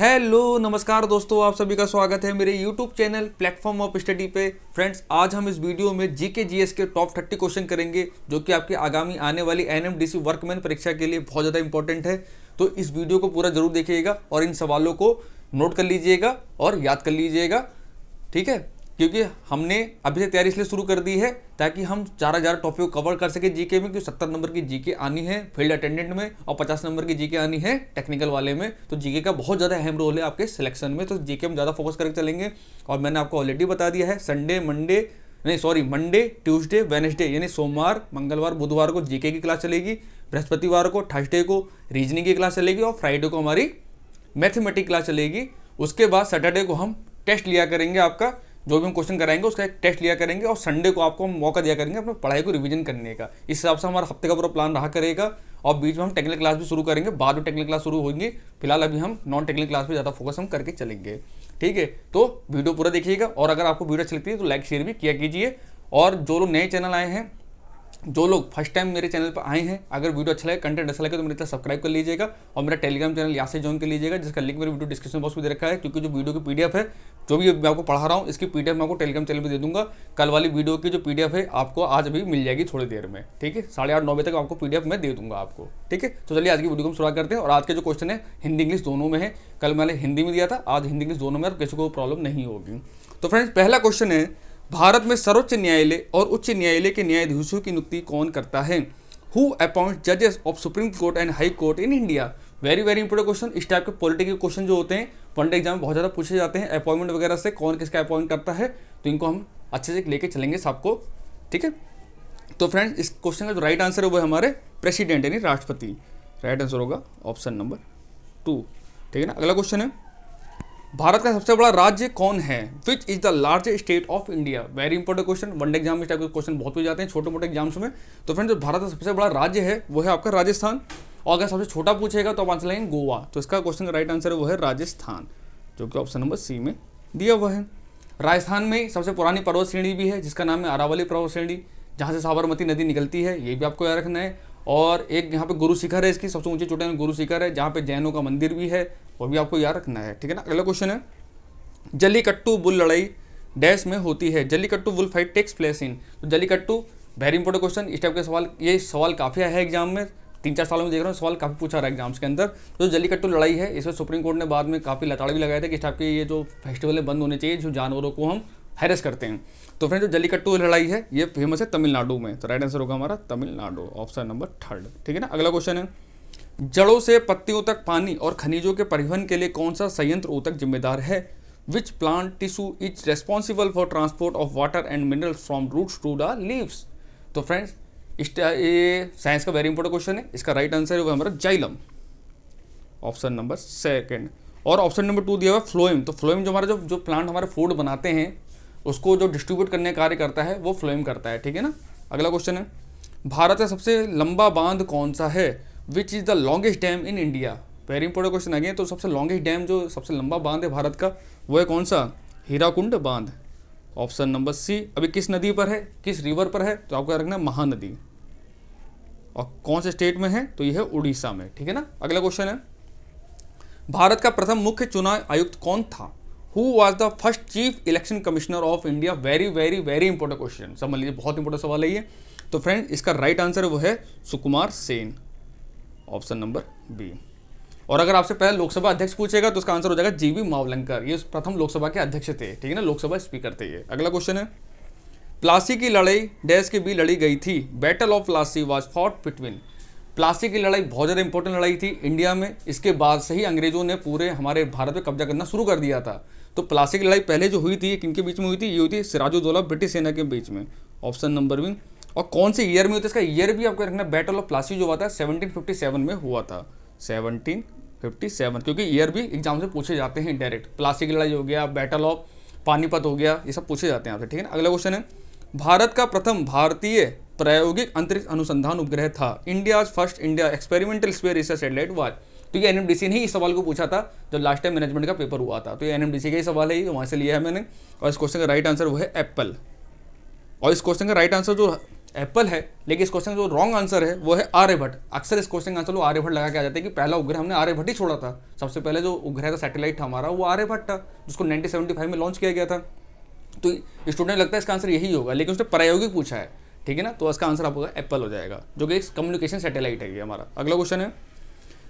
hello नमस्कार दोस्तों आप सभी का स्वागत है मेरे YouTube channel platform of study पे फ्रेंड्स आज हम इस वीडियो में जीके जीएस के टॉप थर्टी क्वेश्चन करेंगे जो कि आपके आगामी आने वाली एनएमडीसी वर्कमैन परीक्षा के लिए बहुत ज़्यादा इंपॉर्टेंट है तो इस वीडियो को पूरा जरूर देखिएगा और इन सवालों को नोट कर लीजिएगा और याद कर लीजिएगा ठीक है क्योंकि हमने अभी से तैयारी इसलिए शुरू कर दी है ताकि हम चार हज़ार टॉपिक को कवर कर सके जीके में क्योंकि सत्तर नंबर की जीके आनी है फील्ड अटेंडेंट में और पचास नंबर की जीके आनी है टेक्निकल वाले में तो जीके का बहुत ज़्यादा अहम रोल है आपके सिलेक्शन में तो जीके में ज़्यादा फोकस करके चलेंगे और मैंने आपको ऑलरेडी बता दिया है संडे मंडे नहीं सॉरी मंडे ट्यूजडे वेनसडे यानी सोमवार मंगलवार बुधवार को जीके की क्लास चलेगी बृहस्पतिवार को थर्सडे को रीजनिंग की क्लास चलेगी और फ्राइडे को हमारी मैथमेटिक क्लास चलेगी उसके बाद सैटरडे को हम टेस्ट लिया करेंगे आपका जो भी हम क्वेश्चन कराएंगे उसका एक टेस्ट लिया करेंगे और संडे को आपको हम मौका दिया करेंगे अपने पढ़ाई को रिवीजन करने का इस हिसाब से हमारा हफ्ते का पूरा प्लान रहा करेगा और बीच में हम टेक्निकल क्लास भी शुरू करेंगे बाद में टेक्निकल क्लास शुरू होगी फिलहाल अभी हम नॉन टेक्निकल क्लास पर ज़्यादा फोकस हम करके चलेंगे ठीक है तो वीडियो पूरा देखिएगा और अगर आपको वीडियो अच्छी लगती है तो लाइक शेयर भी किया कीजिए और जो लोग नए चैनल आए हैं जो लोग फर्स्ट टाइम मेरे चैनल पर आए हैं अगर वीडियो अच्छा लगे कंटेंट अच्छा लगे तो मेरे चैनल सब्सक्राइब कर लीजिएगा और मेरा टेलीग्राम चैनल यहाँ से ज्वाइन कर लीजिएगा जिसका लिंक मेरे वीडियो डिस्क्रिप्शन बॉक्स में दे रखा है क्योंकि जो वीडियो की पीडीएफ है जो भी मैं आपको पढ़ा रहा हूँ इसकी पी मैं आपको टेलीग्राम चैनल पर दे दूँगा कल वाली वीडियो की जो पी है आपको आज भी मिल जाएगी थोड़ी देर में ठीक है साढ़े आठ नौ बजे तक आपको पी मैं दे दूँगा आपको ठीक है तो चलिए आज की वीडियो को हम शुरुआत करते हैं और आज के जो क्वेश्चन है हिंदी इंग्लिश दोनों में है कल मैंने हिंदी में दिया था आज हिंदी इंग्लिश दोनों में और किसी को प्रॉब्लम नहीं होगी तो फ्रेंड्स पहला क्वेश्चन है भारत में सर्वोच्च न्यायालय और उच्च न्यायालय के न्यायाधीशों की नियुक्ति कौन करता है हु अपॉइंट जजेस of Supreme Court and High Court in India very very important question इस टाइप के पॉलिटिकल क्वेश्चन जो होते हैं पंडित एग्जाम में बहुत ज़्यादा पूछे जाते हैं अपॉइंटमेंट वगैरह से कौन किसका अपॉइंट करता है तो इनको हम अच्छे से लेके चलेंगे सबको ठीक है तो फ्रेंड इस क्वेश्चन का जो राइट आंसर है वो हमारे प्रेसिडेंट यानी राष्ट्रपति राइट आंसर होगा ऑप्शन नंबर टू ठीक है ना अगला क्वेश्चन है भारत का सबसे बड़ा राज्य कौन है which is the largest state of India very important question one day exam में इस टाइप के क्वेश्चन बहुत भी जाते हैं छोटे मोटे एग्जाम्स में तो फ्रेंड्स भारत का सबसे बड़ा राज्य है वो है आपका राजस्थान और अगर सबसे छोटा पूछेगा तो आप आंसर लाएंगे गोवा तो इसका क्वेश्चन का राइट आंसर वो है राजस्थान जो कि ऑप्शन नंबर सी में दिया हुआ है राजस्थान में सबसे पुरानी पर्वत श्रेणी भी है जिसका नाम है अरावली पर्वत श्रेणी जहाँ से साबरमती नदी निकलती है ये भी आपको याद रखना है और एक यहाँ पे गुरु शिखर है इसकी सबसे ऊंची चोटी में गुरु शिखर है जहाँ पे जैनों का मंदिर भी है वो भी आपको याद रखना है ठीक है ना अगला क्वेश्चन है जलीकट्टू बुल लड़ाई डैश में होती है Jallikattu bull fight takes place in तो जलीकट्टू वेरी इंपॉर्टेंट क्वेश्चन इस टाइप के सवाल ये सवाल काफ़ी आया है एग्जाम में तीन चार सालों में देख रहा हूँ सवाल काफ़ी पूछा रहा है एग्जाम्स के अंदर जो तो जलीकट्टू लड़ाई है इसमें सुप्रीम कोर्ट ने बाद में काफ़ी लताड़ भी लगाया था कि इस टाइप के ये जो फेस्टिवल है बंद होने चाहिए जो जानवरों को हम हैरेस करते हैं तो फ्रेंड जो जलीकट्टू लड़ाई है ये फेमस है तमिलनाडु में तो राइट आंसर होगा हमारा तमिलनाडु ऑप्शन नंबर थर्ड ठीक है ना अगला क्वेश्चन है जड़ों से पत्तियों तक पानी और खनिजों के परिवहन के लिए कौन सा संयंत्र ऊतक जिम्मेदार है which plant tissue is responsible for transport of water and minerals from roots to the leaves तो फ्रेंड्स ये साइंस का वेरी इंपॉर्टेंट क्वेश्चन है इसका राइट आंसर होगा हमारा जाइलम ऑप्शन नंबर सेकेंड और ऑप्शन नंबर टू दिया हुआ फ्लोएम तो फ्लोएम जो हमारा जो जो प्लांट हमारे फूड बनाते हैं उसको जो डिस्ट्रीब्यूट करने का कार्य करता है वो फ्लोइंग करता है ठीक है ना अगला क्वेश्चन है भारत का सबसे लंबा बांध कौन सा है which is the longest dam in India very important question आ गया तो सबसे लॉन्गेस्ट डैम जो सबसे लंबा बांध है भारत का वो है कौन सा हीराकुंड बांध ऑप्शन नंबर सी अभी किस नदी पर है किस रिवर पर है तो आपको रखना है महानदी और कौन से स्टेट में है तो यह है उड़ीसा में ठीक है ना अगला क्वेश्चन है भारत का प्रथम मुख्य चुनाव आयुक्त कौन था who was the first chief election commissioner of India very very very important question समझ लीजिए बहुत इंपॉर्टेंट सवाल है ये तो फ्रेंड इसका राइट आंसर वो है Sukumar Sen option number B और अगर आपसे पहले लोकसभा अध्यक्ष पूछेगा तो उसका आंसर हो जाएगा जीवी मावलंकर ये प्रथम लोकसभा के अध्यक्ष थे ठीक है ना लोकसभा स्पीकर थे ये अगला क्वेश्चन है प्लासी की लड़ाई डैश के बी लड़ी गई थी battle of Plassey was fought between Plassey की लड़ाई बहुत ज़्यादा इंपॉर्टेंट लड़ाई थी इंडिया में इसके बाद से ही अंग्रेजों ने पूरे हमारे भारत में कब्जा करना शुरू कर दिया था तो प्लासी की लड़ाई पहले जो हुई थी किन के बीच में हुई थी ये हुई थी सिराजुद्दौला ब्रिटिश सेना के बीच में ऑप्शन नंबर वन और कौन से ईयर में होता है इसका ईयर भी आपको रखना बैटल ऑफ प्लासी जो हुआ था 1757 में हुआ था 1757 क्योंकि ईयर भी एग्जाम से पूछे जाते हैं डायरेक्ट प्लासी की लड़ाई हो गया बैटल ऑफ पानीपत हो गया ये सब पूछे जाते हैं आपसे ठीक है ना अगला क्वेश्चन है भारत का प्रथम भारतीय प्रायोगिक अंतरिक्ष अनुसंधान उपग्रह था India's first India experimental space research satellite was तो ये एनएमडीसी ने ही इस सवाल को पूछा था जब लास्ट टाइम मैनेजमेंट का पेपर हुआ था तो ये एनएमडीसी का ही सवाल है ये वहाँ से लिया है मैंने और इस क्वेश्चन का राइट आंसर वो है एप्पल और इस क्वेश्चन का राइट आंसर जो एप्पल है लेकिन इस क्वेश्चन का जो रॉन्ग आंसर है वो है आर्यभट्ट अक्सर इस क्वेश्चन का आंसर वो आर्यभट्ट लगा के आ जाते हैं कि पहला उग्र हमने आर्यभट्ट ही छोड़ा था सबसे पहले जो उग्रह था सैटेलाइट था हमारा वो आर्यभट्ट था जिसको नाइनटीन में लॉन्च किया गया था तो स्टूडेंट लगता है इसका आंसर यही होगा लेकिन उसने प्रायोगिक पूछा है ठीक है ना तो इसका आंसर आपका एप्पल हो जाएगा जो कि एक कम्युनिकेशन सैटेलाइट है ये हमारा अगला क्वेश्चन है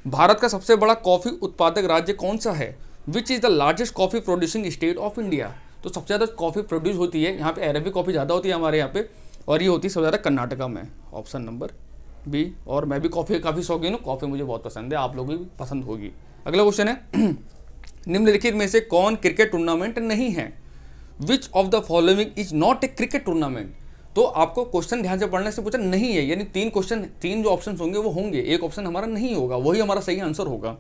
भारत का सबसे बड़ा कॉफ़ी उत्पादक राज्य कौन सा है which is the largest coffee producing state of India तो सबसे ज़्यादा कॉफ़ी प्रोड्यूस होती है यहाँ पे अरेबिक कॉफ़ी ज़्यादा होती है हमारे यहाँ पे और ये होती है सबसे ज़्यादा कर्नाटका में ऑप्शन नंबर बी और मैं भी कॉफ़ी काफ़ी शौकीन हूँ कॉफ़ी मुझे बहुत पसंद है आप लोग भी पसंद होगी अगला क्वेश्चन है निम्नलिखित में से कौन क्रिकेट टूर्नामेंट नहीं है which of the following is not a cricket tournament तो आपको क्वेश्चन ध्यान से पढ़ने से पूछा नहीं है यानी तीन क्वेश्चन तीन जो ऑप्शन होंगे वो होंगे एक ऑप्शन हमारा नहीं होगा वही हमारा सही आंसर होगा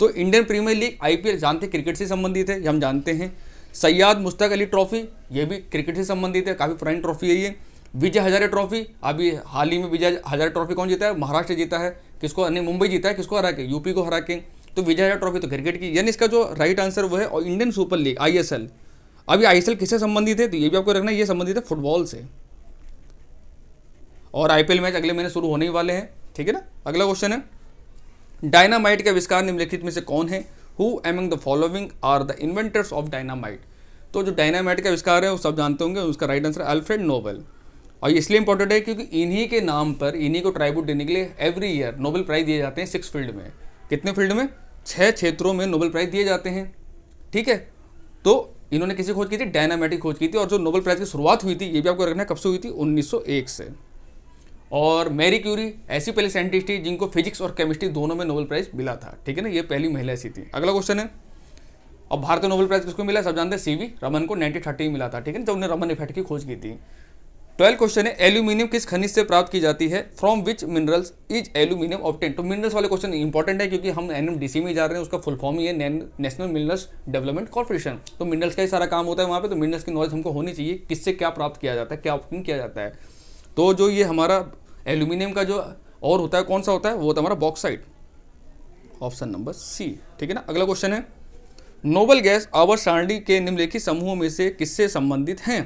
तो इंडियन प्रीमियर लीग आईपीएल जानते क्रिकेट से संबंधित है हम जानते हैं सैयाद मुश्ताक अली ट्रॉफी ये भी क्रिकेट से संबंधित है काफ़ी पुरानी ट्रॉफी है ये विजय हजारे ट्रॉफी अभी हाल ही में विजय हजारे ट्रॉफी कौन जीता है महाराष्ट्र जीता है किसको यानी मुंबई जीता है किसको हरा के यूपी को हरा के तो विजय हजारे ट्रॉफी तो क्रिकेट की यानी इसका जो राइट आंसर वो है और इंडियन सुपर लीग आई अभी आई किससे संबंधित है तो ये भी आपको रखना है ये संबंधित है फुटबॉल से और आईपीएल मैच अगले महीने शुरू होने ही वाले हैं ठीक है ना अगला क्वेश्चन है डायनामाइट का आविष्कार निम्नलिखित में से कौन है who among the following are the inventors of dynamite तो जो डायनामाइट का आविष्कार है वो सब जानते होंगे उसका राइट आंसर अल्फ्रेड नोबल और इसलिए इंपॉर्टेंट है क्योंकि इन्हीं के नाम पर इन्हीं को ट्राइब्यूट देने के लिए एवरी ईयर नोबल प्राइज दिए जाते हैं सिक्स फील्ड में कितने फील्ड में छः क्षेत्रों में नोबल प्राइज दिए जाते हैं ठीक है तो इन्होंने किसी खोज की थी डायनामेटिक खोज की थी और जो नोबल प्राइज की शुरुआत हुई थी ये भी आपको रखना कब से हुई थी 1901 से और मैरी क्यूरी ऐसी पहली साइंटिस्ट थी जिनको फिजिक्स और केमिस्ट्री दोनों में नोबेल प्राइज मिला था ठीक है ना ये पहली महिला ऐसी थी अगला क्वेश्चन है अब भारत नोबेल प्राइज किसको मिला सब जानते हैं सीवी रमन को नाइनटीन में मिला था ठीक है ना जब उन्हें रमन इफेक्ट की खोज की थी ट्वेल्थ क्वेश्चन है एल्यूमिनियम किस खनिज से प्राप्त की जाती है from which minerals is aluminium obtained तो मिनरल्स वाले क्वेश्चन इंपॉर्टेंट है क्योंकि हम एनएमडीसी में जा रहे हैं उसका फुल फॉर्म ही है नेशनल मिनरल्स डेवलपमेंट कॉर्पोरेशन तो मिनरल्स का ही सारा काम होता है वहाँ पे तो मिनरल्स की नॉलेज हमको होनी चाहिए किससे क्या प्राप्त किया जाता है क्या ऑप्टेन किया जाता है तो जो ये हमारा एल्यूमिनियम का जो और होता है कौन सा होता है वो होता है हमारा बॉक्साइड ऑप्शन नंबर सी ठीक है ना अगला क्वेश्चन है नोबल गैस आवर सारणी के निम्नलिखित समूहों में से किससे संबंधित हैं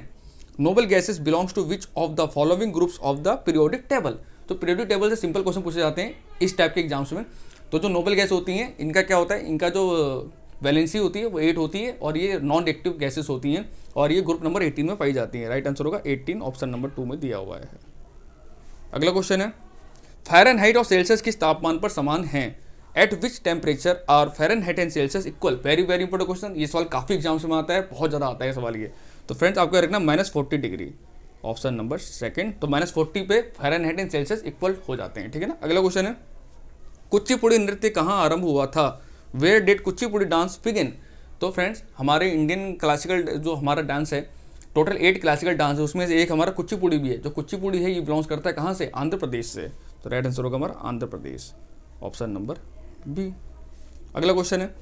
noble gases belongs to which of the following groups of the periodic table तो पीरियोडिक टेबल से सिंपल क्वेश्चन पूछे जाते हैं इस टाइप के एग्जाम्स में तो जो नोबल गैस होती हैं इनका क्या होता है इनका जो वैलेंसी uh, होती है वो एट होती है और ये नॉन एक्टिव गैसेस होती हैं और ये ग्रुप नंबर एटीन में पाई जाती है राइट आंसर होगा एटीन ऑप्शन नंबर टू में दिया हुआ है अगला क्वेश्चन है हाइट और सेल्सियस किस तापमान पर समान हैं at which temperature are Fahrenheit and Celsius equal very very important question ये सवाल काफ़ी एग्जाम्स में आता है बहुत ज़्यादा आता है सवाल ये तो फ्रेंड्स आपको रखना minus forty degree option number second तो माइनस फोर्टी पे फ़ारेनहाइट एंड सेल्सियस इक्वल हो जाते हैं ठीक है ना अगला क्वेश्चन है कुचिपुड़ी नृत्य कहाँ आरंभ हुआ था where did Kuchipudi dance begin तो फ्रेंड्स हमारे इंडियन क्लासिकल जो हमारा डांस है टोटल एट क्लासिकल डांस है उसमें से एक हमारा कुचिपुड़ी भी है जो कुचिपुड़ी है ये बिलोंग्स करता है कहाँ से आंध्र प्रदेश से तो राइट आंसर होगा हमारा Andhra Pradesh option number B अगला क्वेश्चन है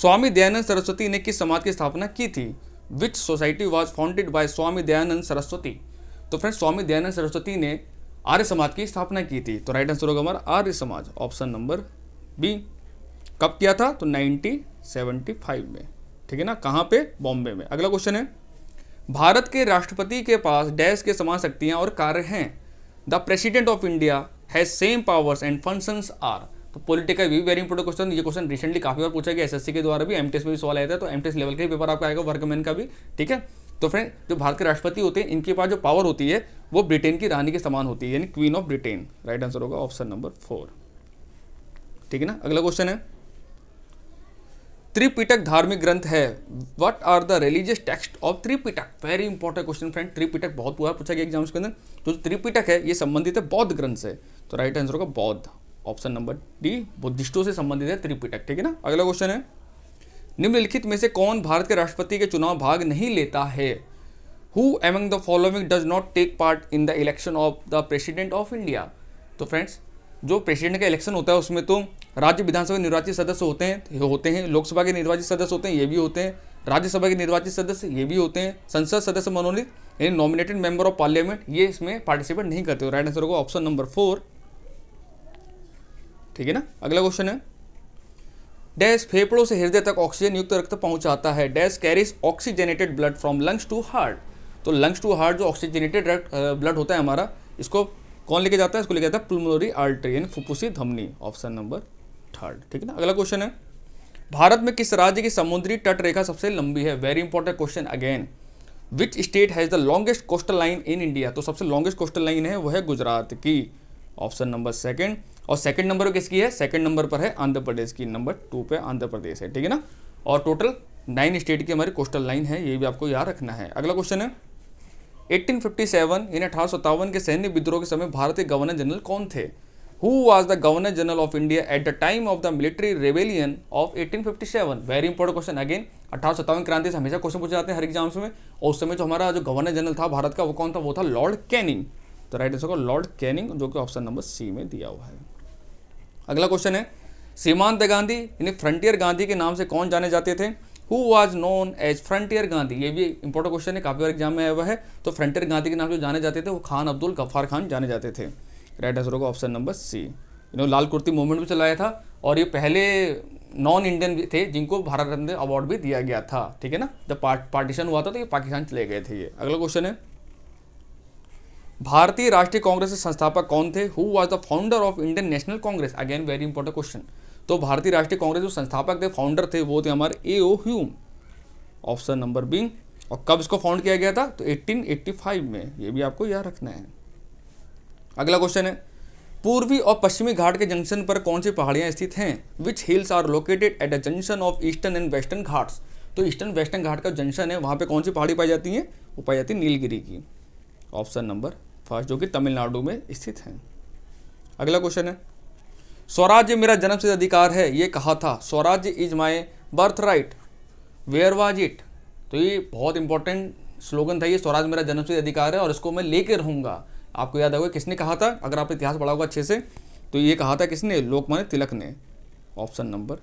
स्वामी दयानंद सरस्वती ने किस समाज की स्थापना की थी which society was founded by Swami Dayanand Saraswati तो फ्रेंड स्वामी दयानंद सरस्वती ने आर्य समाज की स्थापना की थी तो राइट आंसर होगा हमारा आर्य समाज ऑप्शन नंबर बी कब किया था तो 1975 में ठीक है ना कहाँ पे बॉम्बे में अगला क्वेश्चन है भारत के राष्ट्रपति के पास डैश के समान शक्तियाँ और कार्य हैं the president of India has same powers and functions are तो पॉलिटिकल भी वेरी इंपॉर्टेंट क्वेश्चन ये क्वेश्चन रिसेंटली काफी बार पूछा गया एसएससी के द्वारा भी एमटीएस में भी सवाल आया था तो एमटीएस लेवल का भी पेपर आपका आएगा वर्कमैन का भी ठीक है तो फ्रेंड जो भारत के राष्ट्रपति होते हैं इनके पास जो पावर होती है वो ब्रिटेन की रानी के समान होती है यानी queen of Britain right answer होगा ऑप्शन नंबर फोर ठीक है ना अगला क्वेश्चन है त्रिपिटक धार्मिक ग्रंथ है what are the religious text of Tripitaka very important question friend Tripitaka बहुत बुरा पूछा गया एग्जाम्स के अंदर तो त्रिपिटक है ये संबंधित है बौद्ध ग्रंथ से तो राइट आंसर होगा बौद्ध ऑप्शन नंबर डी बुद्धिस्टों से संबंधित है त्रिपिटक ठीक है ना अगला क्वेश्चन है निम्नलिखित में से कौन भारत के राष्ट्रपति के चुनाव भाग नहीं लेता है who among the following does not take part in the election of the president of India तो फ्रेंड्स जो प्रेसिडेंट का इलेक्शन होता है उसमें तो राज्य विधानसभा निर्वाचित सदस्य होते हैं तो होते हैं लोकसभा के निर्वाचित सदस्य होते हैं ये भी होते हैं राज्यसभा के निर्वाचित सदस्य ये भी होते हैं संसद सदस्य मनोनीत यानी नॉमिनेटेड मेंबर ऑफ पार्लियामेंट ये इसमें पार्टिसिपेट नहीं करते राइट आंसर होगा ऑप्शन नंबर फोर ठीक है ना अगला क्वेश्चन है डैश फेफड़ों से हृदय तक ऑक्सीजन युक्त रक्त पहुंचाता है dash carries oxygenated blood from lungs to heart तो लंग्स टू हार्ट जो ऑक्सीजनेटेड ब्लड होता है हमारा इसको कौन लेके जाता है इसको लेके जाता है पुलमोरी आर्ट्री यानी फुफ्फुसी धमनी ऑप्शन नंबर थर्ड ठीक है ना अगला क्वेश्चन है भारत में किस राज्य की समुद्री तट रेखा सबसे लंबी है very important question again which state has the longest coastal line in India तो सबसे लॉन्गेस्ट कोस्टल लाइन है वह है गुजरात की ऑप्शन नंबर सेकंड और सेकंड नंबर किसकी है सेकंड नंबर पर है आंध्र प्रदेश की नंबर टू पे आंध्र प्रदेश है ठीक है ना और टोटल नाइन स्टेट की हमारी कोस्टल लाइन है ये भी आपको याद रखना है अगला क्वेश्चन है 1857 फिफ्टी सेवन यानी अठारह के सैन्य विद्रोह के समय भारतीय गवर्नर जनरल कौन थे who the governor general of India at the time of the military the of eighteen fifty seven very important question again अठारह सत्तावन क्रांति से हमेशा क्वेश्चन पूछे जाते हैं हर एग्जाम्स में और उस समय जो हमारा जो गवर्नर जनरल था भारत का वो कौन था वो था लॉर्ड कैनिंग तो राइट आंसर को लॉर्ड कैनिंग जो कि ऑप्शन नंबर सी में दिया हुआ है अगला क्वेश्चन है सीमांत गांधी यानी फ्रंटियर गांधी के नाम से कौन जाने जाते थे who was known as frontier Gandhi ये भी इंपॉर्टेंट क्वेश्चन है काफी बार एग्जाम में आया हुआ है तो फ्रंटियर गांधी के नाम जो जाने जाते थे वो खान अब्दुल गफ्फार खान जाने जाते थे राइट आंसर होगा ऑप्शन नंबर सी इन्होंने लाल कुर्ती मूवमेंट भी चलाया था और ये पहले नॉन इंडियन थे जिनको भारत रत्न अवार्ड भी दिया गया था ठीक है ना जब पार्ट पार्टीशन हुआ था तो ये पाकिस्तान चले गए थे ये अगला क्वेश्चन है भारतीय राष्ट्रीय कांग्रेस के संस्थापक कौन थे who was the founder of Indian National Congress again very important question तो भारतीय राष्ट्रीय कांग्रेस जो संस्थापक थे फाउंडर थे वो थे हमारे A O Hume option number B और कब इसको फाउंड किया गया था तो 1885 में ये भी आपको याद रखना है अगला क्वेश्चन है पूर्वी और पश्चिमी घाट के जंक्शन पर कौन सी पहाड़ियाँ स्थित हैं which hills are located at the junction of eastern and western Ghats तो ईस्टर्न वेस्टर्न घाट का जंक्शन है वहाँ पे कौन सी पहाड़ी पाई जाती है वो पाई जाती है नीलगिरी की ऑप्शन नंबर फर्स्ट जो कि तमिलनाडु में स्थित है अगला क्वेश्चन है स्वराज्य मेरा जन्म से अधिकार है ये कहा था Swarajya is my birth right where was it तो ये बहुत इंपॉर्टेंट स्लोगन था ये स्वराज मेरा जन्म से अधिकार है और इसको मैं लेके रहूँगा आपको याद होगा किसने कहा था अगर आप इतिहास पढ़ा होगा अच्छे से तो ये कहा था किसने लोकमान्य तिलक ने ऑप्शन नंबर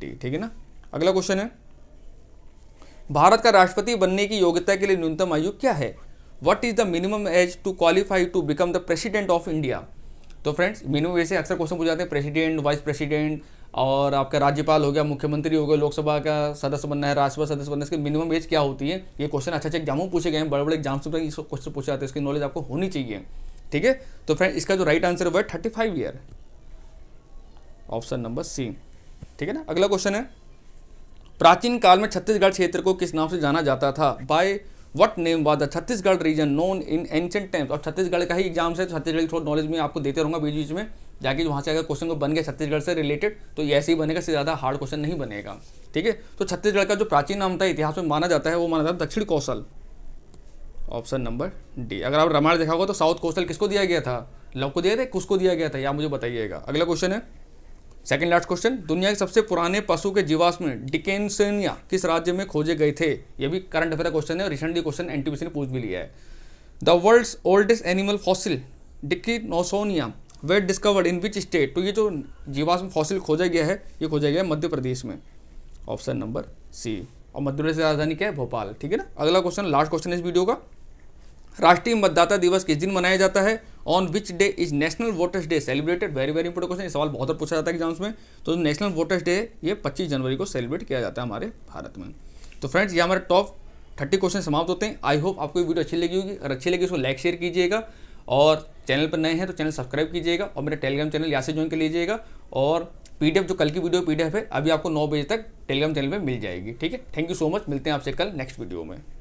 डी ठीक है ना अगला क्वेश्चन है भारत का राष्ट्रपति बनने की योग्यता के लिए न्यूनतम आयु क्या है what is the minimum age to qualify to become the president of India तो फ्रेंड्स मिनिमम वैसे अक्सर क्वेश्चन पूछ जाते हैं प्रेसिडेंट वाइस प्रेसिडेंट और आपका राज्यपाल हो गया मुख्यमंत्री हो गया लोकसभा का सदस्य बनना है राज्यसभा सदस्य बनना है इसकी मिनिमम एज क्या होती है ये क्वेश्चन अच्छे अच्छे एग्जामों पूछे गए हैं बड़े बड़े एग्जाम से क्वेश्चन पूछे जाते हैं इसकी नॉलेज आपको होनी चाहिए ठीक है तो फ्रेंड इसका जो राइट आंसर हुआ है thirty five year option number C ठीक है ना अगला क्वेश्चन है प्राचीन काल में छत्तीसगढ़ क्षेत्र को किस नाम से जाना जाता था by what name was the Chhattisgarh region known in ancient times और छत्तीसगढ़ का ही एग्जाम से तो छत्तीसगढ़ की थोड़ी नॉलेज में आपको देते रहूंगा बीच बीच में जाके वहाँ से अगर क्वेश्चन को बन गया छत्तीसगढ़ से रिलेटेड तो ये ऐसे ही बनेगा इससे ज़्यादा हार्ड क्वेश्चन नहीं बनेगा ठीक है तो छत्तीसगढ़ का जो प्राचीन नाम था इतिहास में माना जाता है वो माना जाता है दक्षिण कौशल ऑप्शन नंबर डी अगर आप रामायण देखा होगा तो साउथ कौशल किसको दिया गया था लव को दिया था किसको दिया गया था या मुझे बताइएगा अगला क्वेश्चन है सेकेंड लास्ट क्वेश्चन दुनिया के सबसे पुराने पशु के जीवाश्म डिकेन्सनिया किस राज्य में खोजे गए थे ये भी करंट अफेयर का क्वेश्चन है रिसेंटली क्वेश्चन एनटीपीसी ने पूछ भी लिया है the world's oldest animal fossil नोसोनिया were discovered in which state तो ये जो जीवाश्म फॉसिल खोजा गया है ये खोजा गया है मध्य प्रदेश में ऑप्शन नंबर सी और मध्य प्रदेश की राजधानी क्या है भोपाल ठीक है ना अगला क्वेश्चन लास्ट क्वेश्चन इस वीडियो का राष्ट्रीय मतदाता दिवस किस दिन मनाया जाता है on which day is national voters day celebrated very very important question सवाल बहुत बार पूछा जाता है एग्जाम्स में तो नेशनल वोटर्स डे ये 25 जनवरी को सेलिब्रेट किया जाता है हमारे भारत में तो फ्रेंड्स ये हमारे टॉप थर्टी क्वेश्चन समाप्त होते हैं आई होप आपको ये वीडियो अच्छी लगी होगी अगर अच्छी लगी उसको लाइक शेयर कीजिएगा और चैनल पर नए हैं तो चैनल सब्सक्राइब कीजिएगा और मेरा टेलीग्राम चैनल यहाँ से ज्वाइन कर लीजिएगा और पीडीएफ जो कल की वीडियो पीडीएफ है अभी आपको नौ बजे तक टेलीग्राम चैनल पर मिल जाएगी ठीक है थैंक यू सो मच मिलते हैं आपसे कल नेक्स्ट वीडियो में